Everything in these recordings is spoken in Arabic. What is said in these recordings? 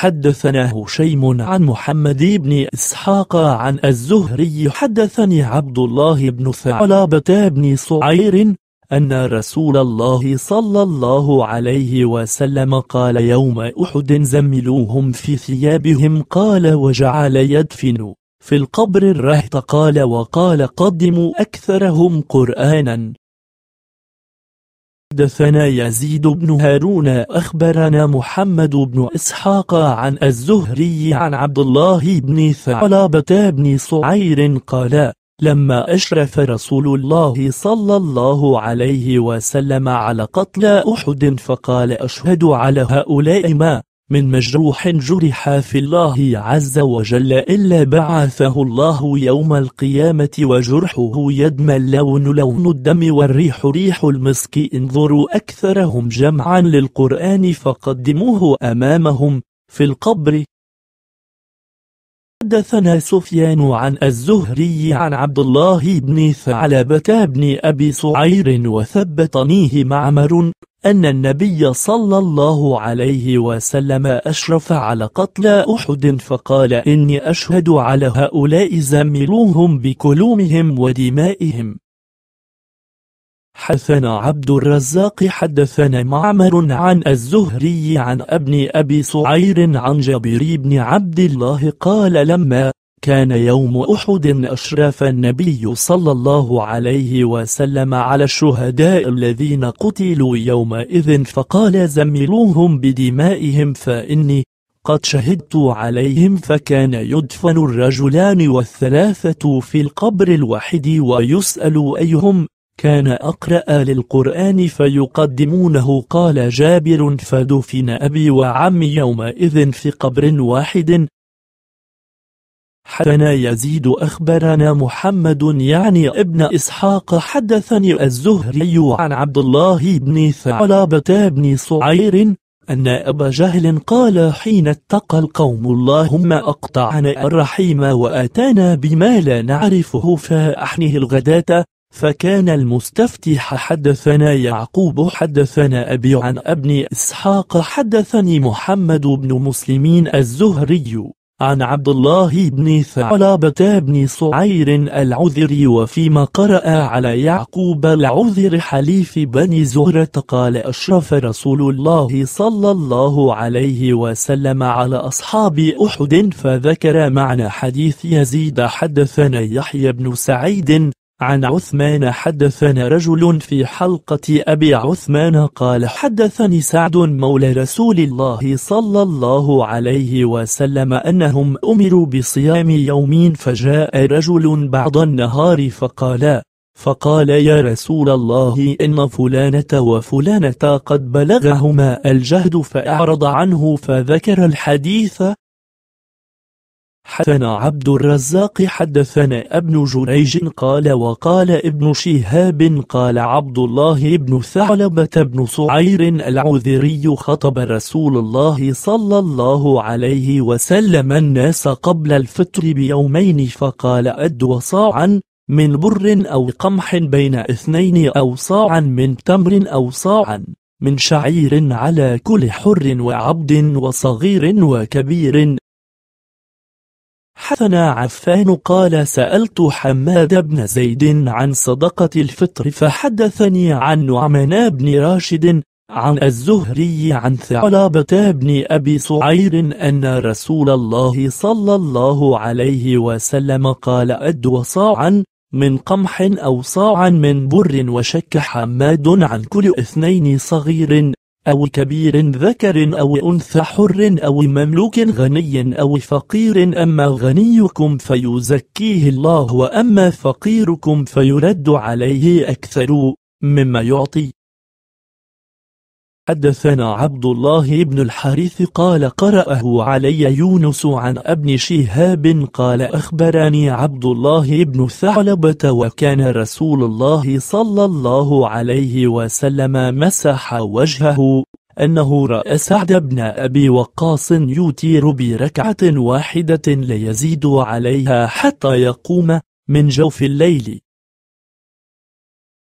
حدثنا هشيم عن محمد بن إسحاق عن الزهري حدثني عبد الله بن ثعلبة بن صعير أن رسول الله صلى الله عليه وسلم قال يوم أحد زملوهم في ثيابهم قال وجعل يدفن في القبر الرهط قال وقال قدموا أكثرهم قرآنا حدثنا يزيد بن هارون أخبرنا محمد بن إسحاق عن الزهري عن عبد الله بن ثعلبة بن صعير قال لما أشرف رسول الله صلى الله عليه وسلم على قتل أحد فقال أشهد على هؤلاء ما من مجروح جرح في الله عز وجل إلا بعثه الله يوم القيامة وجرحه يدمى اللون لون الدم والريح ريح المسك انظروا أكثرهم جمعا للقرآن فقدموه أمامهم في القبر حدثنا سفيان عن الزهري عن عبد الله بن ثعلبة بن أبي سعير وثبتنيه معمر أن النبي صلى الله عليه وسلم أشرف على قتل أحد فقال إني أشهد على هؤلاء زملوهم بكلومهم ودمائهم حثنا عبد الرزاق حدثنا معمر عن الزهري عن ابن أبي سعير عن جبري بن عبد الله قال لما كان يوم أحد أشرف النبي صلى الله عليه وسلم على الشهداء الذين قتلوا يومئذ فقال زملوهم بدمائهم فإني قد شهدت عليهم فكان يدفن الرجلان والثلاثة في القبر الواحد ويسأل أيهم كان أقرأ للقرآن فيقدمونه قال جابر فدفن أبي وعمي يومئذ في قبر واحد حدثنا يزيد أخبرنا محمد يعني ابن إسحاق حدثني الزهري عن عبد الله بن ثعلبة بن صعير أن أبا جهل قال حين اتقى القوم اللهم أقطعنا الرحيم وآتانا بما لا نعرفه فأحنه الغداة فكان المستفتح حدثنا يعقوب حدثنا أبي عن ابن إسحاق حدثني محمد بن مسلمين الزهري عن عبد الله بن ثعلبة بن صعير العذري وفيما قرأ على يعقوب العذر حليف بني زهرة قال أشرف رسول الله صلى الله عليه وسلم على أصحاب أحد فذكر معنى حديث يزيد حدثنا يحيى بن سعيد عن عثمان حدثنا رجل في حلقة أبي عثمان قال حدثني سعد مولى رسول الله صلى الله عليه وسلم أنهم أمروا بصيام يومين فجاء رجل بعض النهار فقال فقال يا رسول الله إن فلانة وفلانة قد بلغهما الجهد فأعرض عنه فذكر الحديث حدثنا عبد الرزاق حدثنا ابن جريج قال وقال ابن شهاب قال عبد الله بن ثعلبة بن صعير العذري خطب رسول الله صلى الله عليه وسلم الناس قبل الفطر بيومين فقال اد صاعا من بر أو قمح بين اثنين أو صاعا من تمر أو صاعا من شعير على كل حر وعبد وصغير وكبير حثنا عفان قال سألت حماد بن زيد عن صدقة الفطر فحدثني عن نعمان بن راشد عن الزهري عن ثعلبة بن أبي صعير أن رسول الله صلى الله عليه وسلم قال أدو صاعا من قمح أو صاعا من بر وشك حماد عن كل اثنين صغير أو كبير ذكر أو أنثى حر أو مملوك غني أو فقير أما غنيكم فيزكيه الله وأما فقيركم فيرد عليه أكثر مما يعطي حدثنا عبد الله بن الحارث قال قرأه علي يونس عن ابن شهاب قال أخبرني عبد الله بن ثعلبة وكان رسول الله صلى الله عليه وسلم مسح وجهه أنه رأى سعد بن أبي وقاص يتير بركعة واحدة ليزيد عليها حتى يقوم من جوف الليل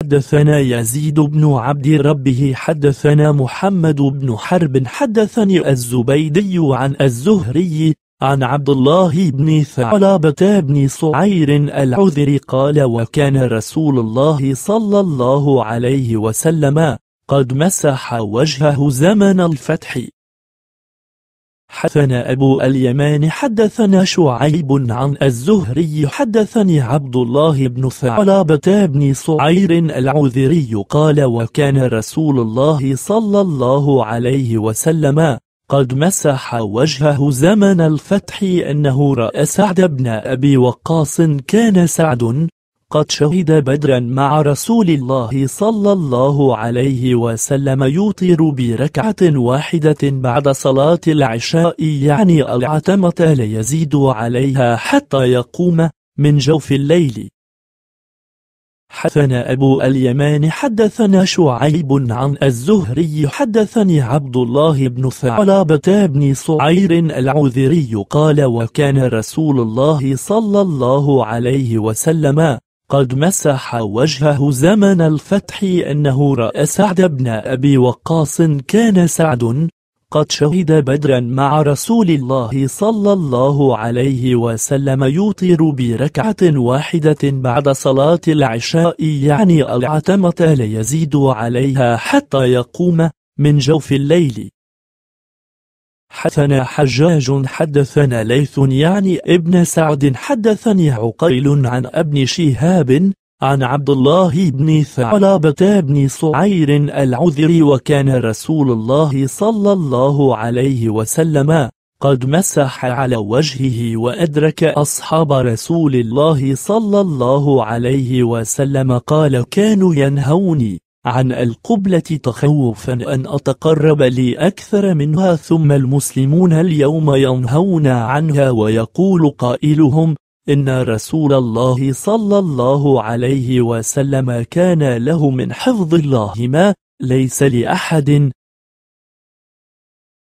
حدثنا يزيد بن عبد ربه حدثنا محمد بن حرب حدثني الزبيدي عن الزهري عن عبد الله بن ثعلبة بن صعير العذر قال وكان رسول الله صلى الله عليه وسلم قد مسح وجهه زمن الفتح حدثنا أبو اليمان حدثنا شعيب عن الزهري حدثني عبد الله بن ثعلبة بن صعير العذري قال وكان رسول الله صلى الله عليه وسلم قد مسح وجهه زمن الفتح أنه رأى سعد بن أبي وقاص كان سعد قد شهد بدرا مع رسول الله صلى الله عليه وسلم يوطر بركعة واحدة بعد صلاة العشاء يعني العتمة لا يزيد عليها حتى يقوم من جوف الليل حدثنا أبو اليمان حدثنا شعيب عن الزهري حدثني عبد الله بن ثعلبة بن صعير العذري قال وكان رسول الله صلى الله عليه وسلم قد مسح وجهه زمن الفتح أنه رأى سعد بن أبي وقاص كان سعد قد شهد بدرا مع رسول الله صلى الله عليه وسلم يطير بركعة واحدة بعد صلاة العشاء يعني العتمة لا يزيد عليها حتى يقوم من جوف الليل حدثنا حجاج حدثنا ليث يعني ابن سعد حدثني عقيل عن ابن شهاب عن عبد الله بن ثعلبة بن صعير العذري وكان رسول الله صلى الله عليه وسلم قد مسح على وجهه وأدرك أصحاب رسول الله صلى الله عليه وسلم قال كانوا ينهوني عن القبلة تخوفا أن أتقرب لي أكثر منها ثم المسلمون اليوم ينهون عنها ويقول قائلهم إن رسول الله صلى الله عليه وسلم كان له من حفظ الله ما ليس لأحد